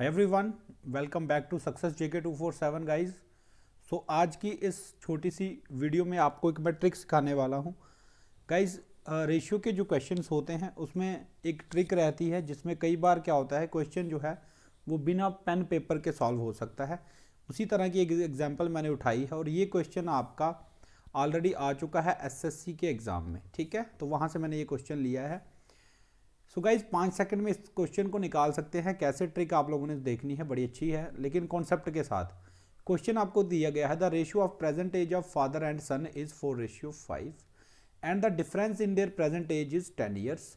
hi everyone welcome back to success JK two four seven guys so आज की इस छोटी सी वीडियो में आपको एक मैं ट्रिक सिखाने वाला हूँ गाइज रेशियो के जो क्वेश्चंस होते हैं उसमें एक ट्रिक रहती है जिसमें कई बार क्या होता है क्वेश्चन जो है वो बिना पेन पेपर के सॉल्व हो सकता है उसी तरह की एक एग्जाम्पल मैंने उठाई है और ये क्वेश्चन आपका ऑलरेडी आ चुका है सी के एग्ज़ाम में ठीक है तो वहाँ से मैंने ये क्वेश्चन लिया है सो गाइज पाँच सेकंड में इस क्वेश्चन को निकाल सकते हैं कैसे ट्रिक आप लोगों ने देखनी है बड़ी अच्छी है लेकिन कॉन्सेप्ट के साथ क्वेश्चन आपको दिया गया है the ratio of present age of father and son is four ratio five and the difference in their present age is ten years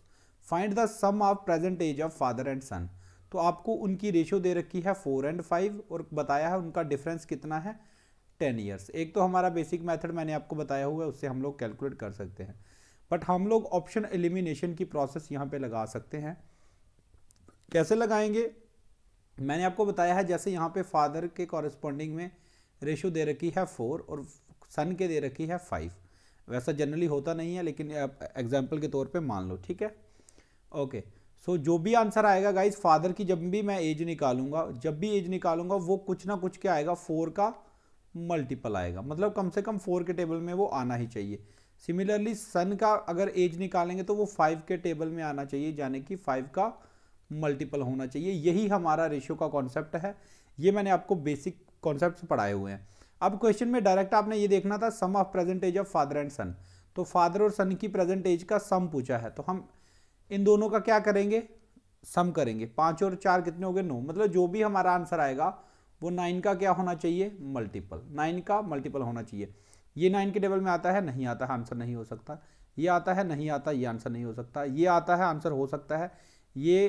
find the sum of present age of father and son तो आपको उनकी ratio दे रखी है four and five और बताया है उनका difference कितना है टेन ईयर्स एक तो हमारा बेसिक मेथड मैंने आपको बताया हुआ है उससे हम लोग कैलकुलेट कर सकते हैं बट हम लोग ऑप्शन एलिमिनेशन की प्रोसेस यहाँ पे लगा सकते हैं कैसे लगाएंगे मैंने आपको बताया है जैसे यहाँ पे फादर के कॉरस्पॉन्डिंग में रेशो दे रखी है फोर और सन के दे रखी है फाइव वैसा जनरली होता नहीं है लेकिन एग्जाम्पल के तौर पर मान लो ठीक है ओके सो so, जो भी आंसर आएगा गाइज फादर की जब भी मैं एज निकालूंगा जब भी एज निकालूंगा वो कुछ ना कुछ क्या आएगा फोर का मल्टीपल आएगा मतलब कम से कम फोर के टेबल में वो आना ही चाहिए सिमिलरली सन का अगर एज निकालेंगे तो वो फाइव के टेबल में आना चाहिए यानी कि फाइव का मल्टीपल होना चाहिए यही हमारा रेशियो का कॉन्सेप्ट है ये मैंने आपको बेसिक कॉन्सेप्ट पढ़ाए हुए हैं अब क्वेश्चन में डायरेक्ट आपने ये देखना था sum of present age of father and son तो फादर और सन की प्रेजेंट एज का सम पूछा है तो हम इन दोनों का क्या करेंगे सम करेंगे पाँच और चार कितने हो गए नौ मतलब जो भी हमारा आंसर आएगा वो नाइन का क्या होना चाहिए मल्टीपल नाइन का मल्टीपल होना चाहिए ये नाइन के टेबल में आता है नहीं आता है आंसर नहीं हो सकता ये आता है नहीं आता ये आंसर नहीं हो सकता ये आता है आंसर हो सकता है ये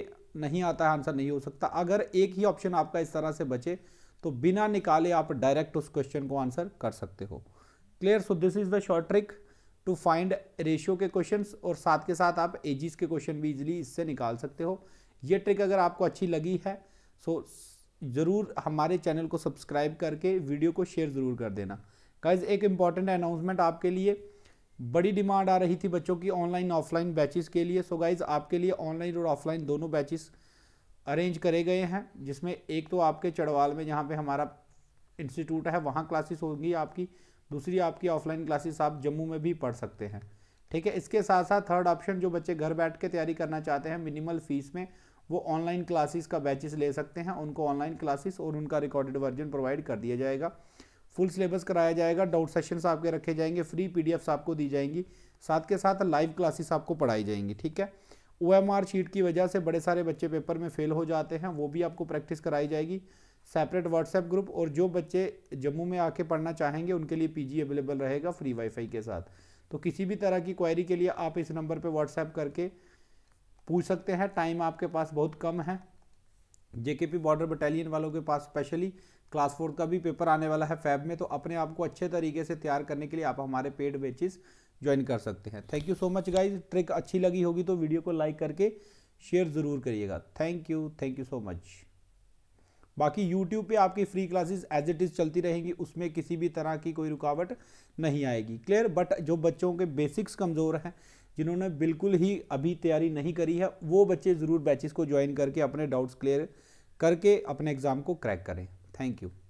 नहीं आता है आंसर नहीं हो सकता अगर एक ही ऑप्शन आपका इस तरह से बचे तो बिना निकाले आप डायरेक्ट उस क्वेश्चन को आंसर कर सकते हो clear so this is the short trick to find ratio के क्वेश्चन और साथ के साथ आप एजिस के क्वेश्चन भी इजिली इससे निकाल सकते हो ये ट्रिक अगर आपको अच्छी लगी है सो ज़रूर हमारे चैनल को सब्सक्राइब करके वीडियो को शेयर ज़रूर कर देना गाइज एक इंपॉर्टेंट अनाउंसमेंट आपके लिए बड़ी डिमांड आ रही थी बच्चों की ऑनलाइन ऑफलाइन बैचेस के लिए सो गाइज आपके लिए ऑनलाइन और ऑफलाइन दोनों बैचेस अरेंज करे गए हैं जिसमें एक तो आपके चढ़वाल में जहाँ पे हमारा इंस्टीट्यूट है वहाँ क्लासेस होंगी आपकी दूसरी आपकी ऑफलाइन क्लासेस आप जम्मू में भी पढ़ सकते हैं ठीक है इसके साथ साथ थर्ड ऑप्शन जो बच्चे घर बैठ के तैयारी करना चाहते हैं मिनिमल फीस में वो ऑनलाइन क्लासेस का बैचेस ले सकते हैं उनको ऑनलाइन क्लासेस और उनका रिकॉर्डेड वर्जन प्रोवाइड कर दिया जाएगा फुल सिलेबस कराया जाएगा डाउट सेशंस आपके रखे जाएंगे फ्री पीडीएफ्स आपको दी जाएंगी साथ के साथ लाइव क्लासेस आपको पढ़ाई जाएंगी ठीक है ओ शीट की वजह से बड़े सारे बच्चे पेपर में फेल हो जाते हैं वो भी आपको प्रैक्टिस कराई जाएगी सेपरेट व्हाट्सएप ग्रुप और जो बच्चे जम्मू में आके पढ़ना चाहेंगे उनके लिए पीजी अवेलेबल रहेगा फ्री वाईफाई के साथ तो किसी भी तरह की क्वायरी के लिए आप इस नंबर पर व्हाट्सएप करके पूछ सकते हैं टाइम आपके पास बहुत कम है पी बॉर्डर बटालियन वालों के पास स्पेशली क्लास फोर का भी पेपर आने वाला है फैब में तो अपने आप को अच्छे तरीके से तैयार करने के लिए आप हमारे पेड बेचिस ज्वाइन कर सकते हैं thank you so much guys trick अच्छी लगी होगी तो वीडियो को लाइक करके शेयर ज़रूर करिएगा thank you thank you so much बाकी YouTube पे आपकी free classes as it is चलती रहेंगी उसमें किसी भी तरह की कोई रुकावट नहीं आएगी क्लियर बट जो बच्चों के बेसिक्स कमज़ोर हैं जिन्होंने बिल्कुल ही अभी तैयारी नहीं करी है वो बच्चे ज़रूर बैचेस को ज्वाइन करके अपने डाउट्स क्लियर करके अपने एग्ज़ाम को क्रैक करें थैंक यू